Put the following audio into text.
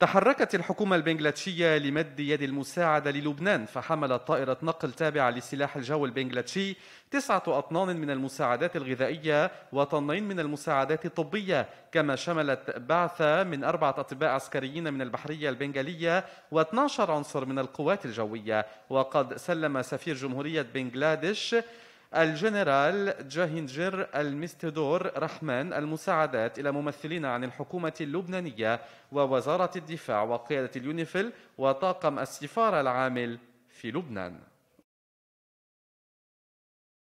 تحركت الحكومة البنغلاتشية لمد يد المساعدة للبنان فحملت طائرة نقل تابعة لسلاح الجو البنغلاتشي تسعة أطنان من المساعدات الغذائية وطنين من المساعدات الطبية كما شملت بعثة من أربعة أطباء عسكريين من البحرية البنغالية و12 عنصر من القوات الجوية وقد سلم سفير جمهورية بنغلاديش الجنرال جاهينجر المستدور رحمن المساعدات إلى ممثلين عن الحكومة اللبنانية ووزارة الدفاع وقيادة اليونيفيل وطاقم السفارة العامل في لبنان